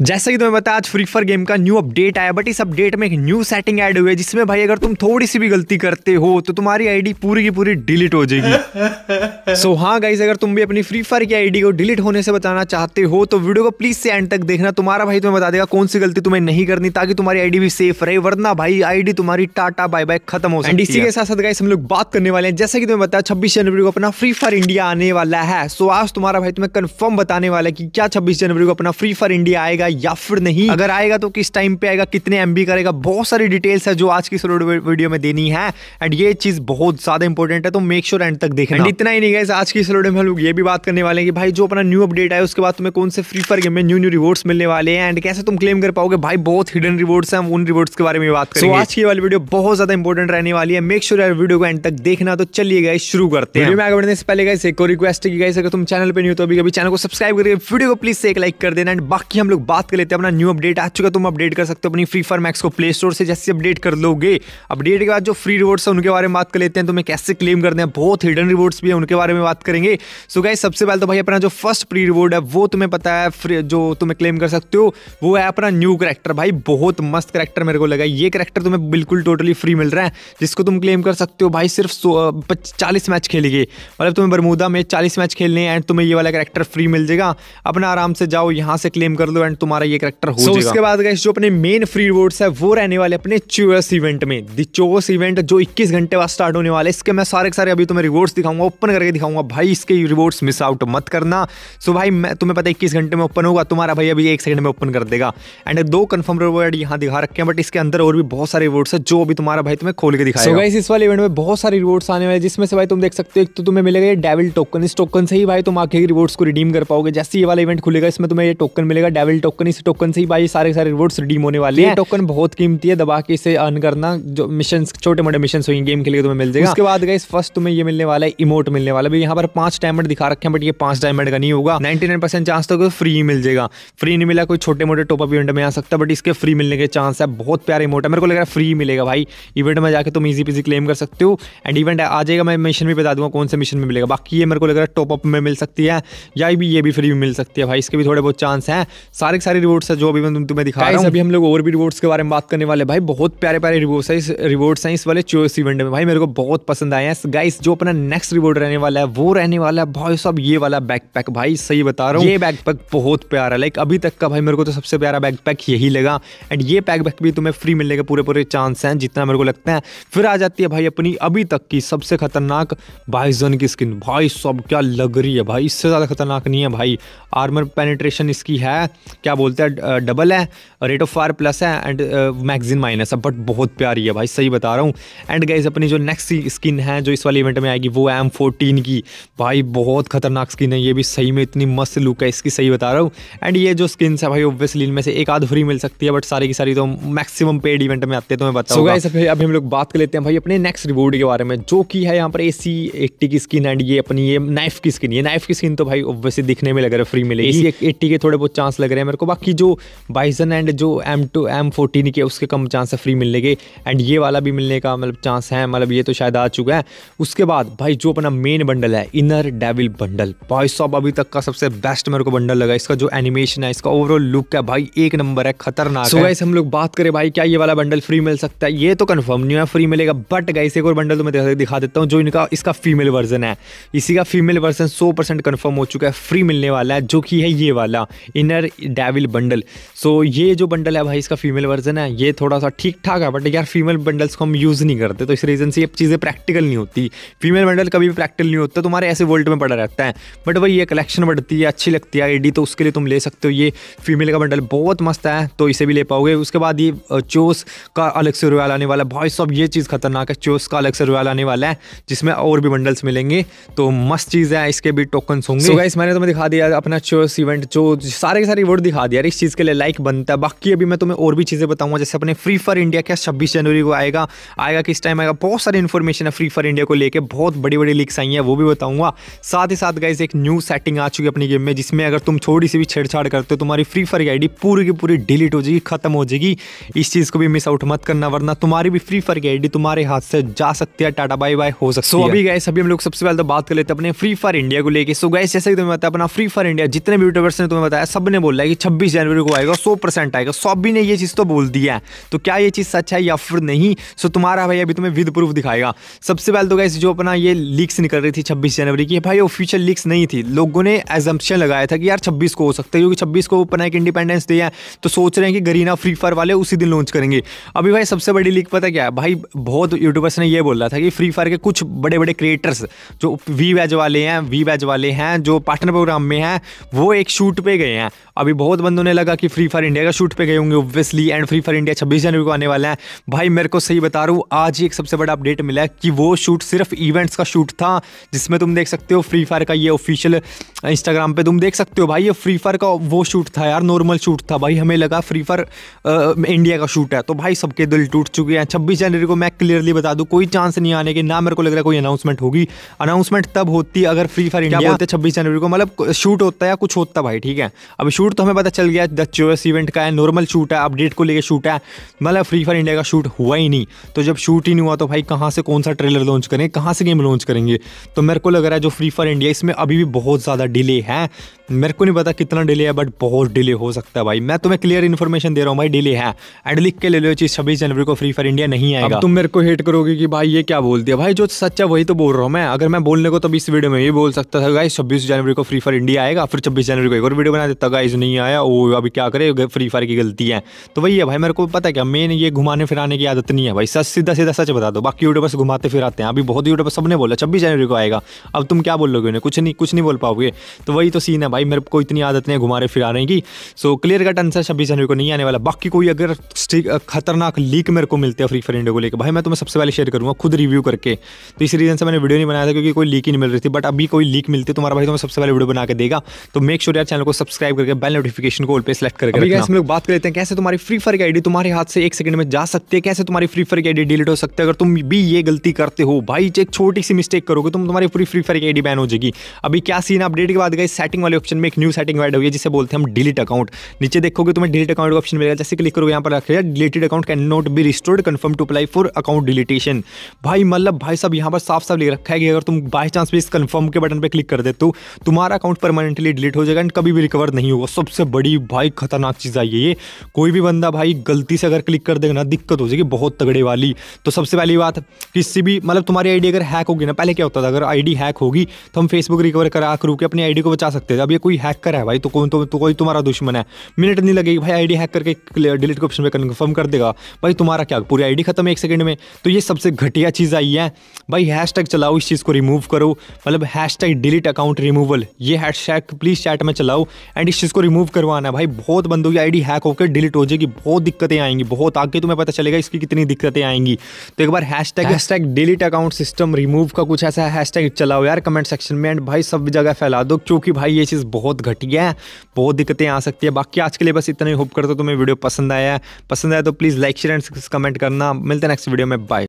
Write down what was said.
जैसा कि तुम्हें बताया आज फ्री फायर गेम का न्यू अपडेट आया बट इस अपडेट में एक न्यू सेटिंग ऐड हुई है जिसमें भाई अगर तुम थोड़ी सी भी गलती करते हो तो तुम्हारी आईडी पूरी की पूरी डिलीट हो जाएगी सो so, हाँ गाइज अगर तुम भी अपनी फ्री फायर की आईडी को डिलीट होने से बताना चाहते हो तो वीडियो को प्लीज से एंड तक देखना तुम्हारा भाई तुम्हें बता देगा कौन सी गलती तुम्हें नहीं करनी ताकि तुम्हारी आईडी भी सेफ रहे वरना भाई आईडी तुम्हारी टाटा बाय बाय खत्म हो एंड इसी के साथ साथ गाइस हम लोग बात करने वाले हैं जैसा कि तुम्हें बताया छब्बीस जनवरी को अपना फ्री फायर इंडिया आने वाला है सो आज तुम्हारा भाई तुम्हें कन्फर्म बताने वाला है कि क्या छब्बीस जनवरी को अपना फ्री फायर इंडिया आएगा आएगा या फिर नहीं अगर आएगा तो किस टाइम पे आएगा कितने एम करेगा बहुत सारी डिटेल्स है जो आज की वीडियो में देनी है एंड ये चीज बहुत ज्यादा इंपॉर्टेंट है तो मेक श्योर एंड तक देखना एंड इतना ही नहीं गाइस आज की सलोड में हम लोग ये भी बात करने वाले हैं कि भाई जो अपना न्यू अपडेट है उसके बाद तुम्हें कौन से फ्री फायर गेम में न्यू न्यू रिवॉर्ड्स मिलने वाले हैं एंड कैसे तुम क्लेम कर पाओगे भाई बहुत हिडन रिवॉर्ड्स हैं उन रिवॉर्ड्स के बारे में बात करेंगे so, आज की वाली वीडियो बहुत ज्यादा इंपॉर्टेंट रहने वाली है मेक श्योर यार वीडियो को एंड तक देखना तो चलिए गए शुरू करते हैं आगे बढ़ने से पहले गए एक और रिक्वेस्ट है कि गाइस अगर तुम चैनल पर नहीं हो तो अभी कभी चैनल को सब्सक्राइब करके वीडियो को प्लीज से एक लाइक कर देना एंड बाकी हम लोग बात कर लेते हैं अपना न्यू अपडेट आ चुका है तुम अपडेट कर सकते हो अपनी फ्री फायर मैक्स को प्ले स्टोर से जैसे अपडेट कर लोगे अपडेट के बाद जो फ्री रिवॉर्ड्स है उनके बारे में बात कर लेते हैं तुम्हें तो कैसे क्लेम करते हैं बहुत हिडन रिवॉर्ड्स भी है उनके बारे में बात करेंगे सो गाइस सबसे पहले तो भाई अपना जो फर्स्ट प्री रिवॉर्ड है वो तुम्हें पता है जो तुम्हें क्लेम कर सकते हो वो है अपना न्यू करेक्टर भाई बहुत मस्त करेक्टर मेरे को लगा ये करेक्टर तुम्हें बिल्कुल टोटली फ्री मिल रहा है जिसको तुम क्लेम कर सकते हो भाई सिर्फ चालीस मैच खेलेंगे मतलब तुम्हें बरमूदा में चालीस मैच खेलने एंड तुम्हें ये वाला करेक्टर फ्री मिल जाएगा अपना आराम से जाओ यहाँ से क्लेम कर लो एंड तुम्हारा ये करेक्टर हो so, जाएगा उसके बाद जो अपने मेन फ्री रिवॉर्ड्स है वो रहने वाले अपने चोस इवेंट में दोस इवेंट जो इक्कीस घंटे बाद स्टार्ट होने वाले इसके मैं सारे सारे अभी तुम्हें रिवॉर्ड्स दिखाऊंगा ओपन करके दिखाऊंगा भाई इसके रिवॉर्ड्स मिस आउट मत करना सो भाई मैं तुम्हें पता है इक्कीस घंटे में ओपन होगा तुम्हारा भाई अभी एक सेकंड में ओपन कर देगा एंड दो कन्फर्म रिवॉर्ड यहाँ दिखा रखे हैं बट इसके अंदर और भी बहुत सारे रिवॉर्ड्स है जो अभी तुम्हारा भाई तुम्हें खोल के दिखाएगा so, इस वाले इवेंट में बहुत सारे रिवॉर्ड्स आने वाले जिसमें से भाई तुम देख सकते हो एक तो तुम्हें मिलेगा ये डेविल टोकन इस टोकन से ही भाई तुम आगे रिवॉर्ड्स को रिडीम कर पाओगे जैसे ये वाला इवेंट खुलेगा इसमें तुम्हें ये टोकन मिलेगा डेविल टोकन टोकन इस टोकन से ही भाई सारे सारे रिवॉर्ड्स रिडीम होने वाले हैं टोकन बहुत कीमती है दबा के इसे अर्न करना जो मिशन छोटे मोटे मिशन हुई गेम के लिए तुम्हें मिल जाएगा उसके बाद गए फर्स्ट तुम्हें ये मिलने वाला है इमोट मिलने वाला भी यहाँ पर पांच डायमंड दिखा रखे हैं बट ये पांच डायमंड का नहीं होगा नाइन चांस तो फ्री मिल जाएगा फ्री नहीं मिला कोई छोटे मोटे टॉपअप इवेंट में आ सकता बट इसके फ्री मिलने के चांस है बहुत प्यारे इमोट है मेरे को लग रहा है फ्री मिलेगा भाई इवेंट में जाकर तुम इजी पीजी क्लेम कर सकते हो एंड इवेंट आ जाएगा मैं मिशन भी बता दूंगा कौन से मिशन में मिलेगा बाकी ये मेरे को लग रहा है टॉपअप में मिल सकती है या भी ये भी फ्री में मिल सकती है भाई इसके भी थोड़े बहुत चांस हैं सारे सारे रिवॉर्ड्स है जो अभी मैं तुम्हें दिखा रहा हूँ अभी हम लोग और भी रिवॉर्ड्स के बारे में बात करने वाले भाई बहुत प्यारे प्यारे रिवॉर्ड्स है इस रिवॉर्ड्स हैं इस वाले चोस इवेंट में भाई मेरे को बहुत पसंद आए हैं गाइस जो अपना नेक्स्ट रिवॉर्ड रहने वाला है वो रहने वाला है भाई सब ये वाला बैकपैक भाई सही बता रहा हूँ ये बैकपैक बहुत प्यारा लाइक अभी तक का भाई मेरे को तो सबसे प्यारा बैकपैक यही लगा एंड ये बैकपैक भी तुम्हें फ्री मिलने के पूरे पूरे चांस हैं जितना मेरे को लगता है फिर आ जाती है भाई अपनी अभी तक की सबसे खतरनाक बाइजन की स्किन भाई सब क्या लग रही है भाई इससे ज़्यादा खतरनाक नहीं है भाई आर्मर पेनिट्रेशन इसकी है क्या क्या बोलते हैं डबल है रेट ऑफ फायर प्लस है एंड मैगजीन माइनस है बट बहुत प्यारी है भाई सही बता रहा हूँ एंड गाइज अपनी जो नेक्स्ट स्किन है जो इस वाले इवेंट में आएगी वो है एम फोर्टीन की भाई बहुत खतरनाक स्किन है ये भी सही में इतनी मस्त लुक है इसकी सही बता रहा हूँ एंड ये जो स्किन है भाई ऑब्वियसली इनमें से एक आध फ्री मिल सकती है बट सारी की सारी तो मैक्सिमम पेड इवेंट में आते हैं तो मैं बताऊँ so अभी हम लोग बात कर लेते हैं भाई अपने नेक्स्ट रिवॉर्ड के बारे में जो कि है यहाँ पर ए सी एट्टी की स्किन एंड ये अपनी ये नाइफ की स्किन ये नाइफ की स्किन तो भाई ऑब्वियसली दिखने में लग रहा है फ्री मिलेगी एट्टी के थोड़े बहुत चांस लग रहे हैं मेरे को बाकी जो बाइजन एंड जो एम टू एम फोर्टीन के उसके कम चांस है फ्री मिलने के एंड ये वाला भी मिलने का मतलब चांस है मतलब ये तो शायद आ चुका है उसके बाद भाई जो अपना मेन बंडल है इनर डेविल बंडल बॉय सॉप अभी तक का सबसे बेस्ट मेरे को बंडल लगा इसका जो एनिमेशन है इसका ओवरऑल लुक है भाई एक नंबर है खतरनाक सो गाइस हम लोग बात करें भाई क्या ये वाला बंडल फ्री मिल सकता है ये तो कन्फर्म नहीं है फ्री मिलेगा बट गाइस एक और बंडल तो मैं दिखा देता हूँ जो इनका इसका फीमेल वर्जन है इसी का फीमेल वर्जन सौ परसेंट कन्फर्म हो चुका है फ्री मिलने वाला है जो कि है ये वाला inner devil devil bundle so ये जो बंडल है भाई इसका फीमेल वर्जन है ये थोड़ा सा ठीक ठाक है बट यार फीमेल बंडल्स को हम यूज़ नहीं करते तो इस रीज़न से ये चीज़ें प्रैक्टिकल नहीं होती फीमेल बंडल कभी भी प्रैक्टिकल नहीं होता तुम्हारे ऐसे वर्ल्ड में पड़ा रहता है बट भाई ये कलेक्शन बढ़ती है अच्छी लगती है आई तो उसके लिए तुम ले सकते हो ये फीमेल का बंडल बहुत मस्त है तो इसे भी ले पाओगे उसके बाद ये चोस का अलग से रोयल आने वाला है भाई साहब ये चीज़ खतरनाक है चोस का अलग से रोयल आने वाला है जिसमें और भी बंडल्स मिलेंगे तो मस्त चीज़ है इसके भी टोकन्स होंगे so मैंने तुम्हें दिखा दिया अपना चोस इवेंट जो सारे के सारे वर्ड दिखा दिखा दिया इस चीज़ के लिए लाइक बनता है बाकी अभी मैं तुम्हें और भी चीज़ें बताऊंगा जैसे अपने फ्री फायर इंडिया क्या छब्बीस जनवरी को आएगा आएगा किस टाइम आएगा बहुत सारी इन्फॉर्मेशन है फ्री फायर इंडिया को लेकर बहुत बड़ी बड़ी लीक्स आई हैं वो भी बताऊंगा साथ ही साथ गाइज एक न्यू सेटिंग आ चुकी है अपनी गेम में जिसमें अगर तुम थोड़ी सी भी छेड़छाड़ करते हो तुम्हारी फ्री फायर आई पूरी की पूरी डिलीट हो जाएगी खत्म हो जाएगी इस चीज़ को भी मिस आउट मत करना वरना तुम्हारी भी फ्री फायर की आई तुम्हारे हाथ से जा सकती है टाटा बाई बाय हो सकती so, है अभी गए अभी हम लोग सबसे पहले तो बात कर लेते हैं अपने फ्री फायर इंडिया को लेकर सो गए जैसे कि तुम्हें बताया अपना फ्री फायर इंडिया जितने भी यूट्यूबर्स ने तुम्हें बताया सबने बोला है कि छब्बीस जनवरी को आएगा सौ परसेंट आएगा सभी ने ये चीज़ तो बोल दिया है तो क्या ये चीज़ सच है या फिर नहीं सो तुम्हारा भाई अभी तुम्हें विद प्रूफ दिखाएगा सबसे पहले तो गाइस जो अपना ये लीक्स निकल रही थी छब्बीस जनवरी की भाई ऑफिशियल लीक्स नहीं थी लोगों ने एजम्पन लगाया था कि यार छब्बीस को हो सकता है क्योंकि छब्बीस को अपना एक इंडिपेंडेंस डे है तो सोच रहे हैं कि गरीना फ्री फायर वाले उसी दिन लॉन्च करेंगे अभी भाई सबसे बड़ी लीक पता क्या है भाई बहुत यूट्यूबर्स ने यह बोला था कि फ्री फायर के कुछ बड़े बड़े क्रिएटर्स जो वी वैज वाले हैं वी वैज वाले हैं जो पार्टनर प्रोग्राम में हैं वो एक शूट पे गए हैं अभी बहुत बहुत बंदों ने लगा कि फ्री फायर इंडिया का शूट पे गए होंगे obviously and free fire India 26 जनवरी को आने वाला है भाई मेरे को सही बता रहा हूँ आज ही एक सबसे बड़ा अपडेट मिला है कि वो शूट सिर्फ इवेंट्स का शूट था जिसमें तुम देख सकते हो फ्री फायर का ये ऑफिशियल इंस्टाग्राम पर तुम देख सकते हो भाई ये फ्री फायर का वो शूट था यार नॉर्मल शूट था भाई हमें लगा फ्री फायर इंडिया का शूट है तो भाई सबके दिल टूट चुके हैं छब्बीस जनवरी को मैं क्लियरली बता दूँ कोई चांस नहीं आने के ना मेरे को लग रहा है कोई अनाउंसमेंट होगी अनाउंसमेंट तब होती अगर फ्री फायर इंडिया होते छब्बीस जनवरी को मतलब शूट होता है या कुछ होता भाई ठीक है अभी शूट तो हमें पता चल गया द एस इवेंट का है नॉर्मल शूट है अपडेट को लेकर शूट है मतलब फ्री फायर इंडिया का शूट हुआ ही नहीं तो जब शूट ही नहीं हुआ तो भाई कहाँ से कौन सा ट्रेलर लॉन्च करेंगे कहाँ से गेम लॉन्च करेंगे तो मेरे को लग रहा है जो फ्री फायर इंडिया इसमें अभी भी बहुत ज़्यादा डिले है मेरे को नहीं पता कितना डिले है बट बहुत डिले हो सकता है भाई मैं तुम्हें क्लियर इन्फॉर्मेशन दे रहा हूँ भाई डिले है एंड लिख के ले लो चीज छब्बीस जनवरी को फ्री फायर इंडिया नहीं आएगा तुम मेरे को हेट करोगे कि भाई ये क्या बोल दिया भाई जो सच्चा वही तो बोल रहा हूँ मैं अगर मैं बोलने को तो इस वीडियो में ये बोल सकता था गाइस छब्बीस जनवरी को फ्री फायर इंडिया आएगा फिर छब्बीस जनवरी को एक और वीडियो बना देता गाइज नहीं आया वो अभी क्या करे फ्री फायर की गलती है तो वही है भाई मेरे को पता क्या मेन ये घुमाने फिराने की आदत नहीं है भाई सच सीधा सीधा सच बता दो बाकी यूट्यूबर्स घुमाते फिराते हैं अभी बहुत यूट्यूबर सबने बोला छब्बीस जनवरी को आएगा अब तुम क्या बोलोगे उन्हें कुछ नहीं कुछ नहीं बोल पाओगे तो वही तो सीन है भाई मेरे को इतनी आदतें नहीं घुमा रहे फिरा रहे की सो क्लियर कट आंसर छब्बीस जनवरी को नहीं आने वाला बाकी कोई अगर खतरनाक लीक मेरे को मिलते हैं फ्री फायर इंडिया को लेकर भाई मैं तुम्हें सबसे पहले शेयर करूंगा खुद रिव्यू करके तो इस रीज़न से मैंने वीडियो नहीं बनाया था क्योंकि कोई लीक ही नहीं मिल रही थी बट अभी कोई लीक मिलती है तुम्हारा भाई तुम्हें सबसे पहले वीडियो बना के देगा तो मेक श्योर यार चैनल को सब्सक्राइब करके बेल नोटिफिकेशन को ऑल पे सेलेक्ट करके हम लोग बात कर लेते हैं कैसे तुम्हारी फ्री फायर की आईडी तुम्हारे हाथ से एक सेकंड में जा सकती है कैसे तुम्हारी फ्री फायर की आईडी डिलीट हो सकती है अगर तुम भी ये गलती करते हो भाई एक छोटी सी मिस्टेक करोगे तुम तुम्हारी पूरी फ्री फायर की आईडी बैन हो जाएगी अभी क्या सीन अपडेट के बाद गए सेटिंग वाले ऑप्शन में एक न्यू सेटिंग ऐड हुई है जिसे बोलते हैं हम डिलीट अकाउंट नीचे देखोगे तुम्हें डिलीट अकाउंट का ऑप्शन मिलेगा जैसे क्लिक करोगे यहाँ पर रखा deleted account can not be restored confirm to apply for account deletion भाई मतलब भाई साहब यहाँ पर साफ साफ लिख रखा है कि अगर तुम बाई चांस भी इस कन्फर्म के बटन पर क्लिक कर दे तो तुम्हारा अकाउंट परमानेंटली डिलीट हो जाएगा एंड कभी भी रिकवर नहीं होगा सबसे बड़ी भाई खतरनाक चीज़ आई है ये कोई भी बंदा भाई गलती से अगर क्लिक कर देगा ना दिक्कत हो जाएगी बहुत तगड़े वाली तो सबसे पहली बात किसी भी मतलब तुम्हारी आईडी अगर हैक होगी ना पहले क्या होता था अगर आईडी हैक होगी तो हम फेसबुक रिकवर करा करू के अपनी आईडी को बचा सकते थे अब ये कोई हैकर है भाई तो कोई तो, तो कोई तुम्हारा दुश्मन है मिनट नहीं लगेगी भाई आईडी हैक करके डिलीट के ऑप्शन में कन्फर्म कर देगा भाई तुम्हारा क्या पूरी आईडी खत्म है एक सेकंड में तो ये सबसे घटिया चीज़ आई है भाई हैशटैग चलाओ इस चीज़ को रिमूव करो मतलब हैशटैग डिलीट अकाउंट रिमूवल ये हैशटैग प्लीज़ चैट में चलाओ एंड इस चीज़ को रिमूव करवाना भाई बहुत बंदों की आई हैक होकर डिलीट हो जाएगी बहुत दिक्कतें आएंगी बहुत आगे तुम्हें पता चलेगा इसकी कितनी दिक्कतें आएंगी तो एक बार hashtag hashtag delete account system remove का कुछ ऐसा हैशटैग चलाओ यार कमेंट सेक्शन में एंड भाई सब जगह फैला दो क्योंकि भाई ये चीज़ बहुत घटिया है बहुत दिक्कतें आ सकती है बाकी आज के लिए बस इतना ही होप करता हूँ तुम्हें वीडियो पसंद आया पसंद आया तो please like share and comment करना मिलते हैं नेक्स्ट वीडियो में बाय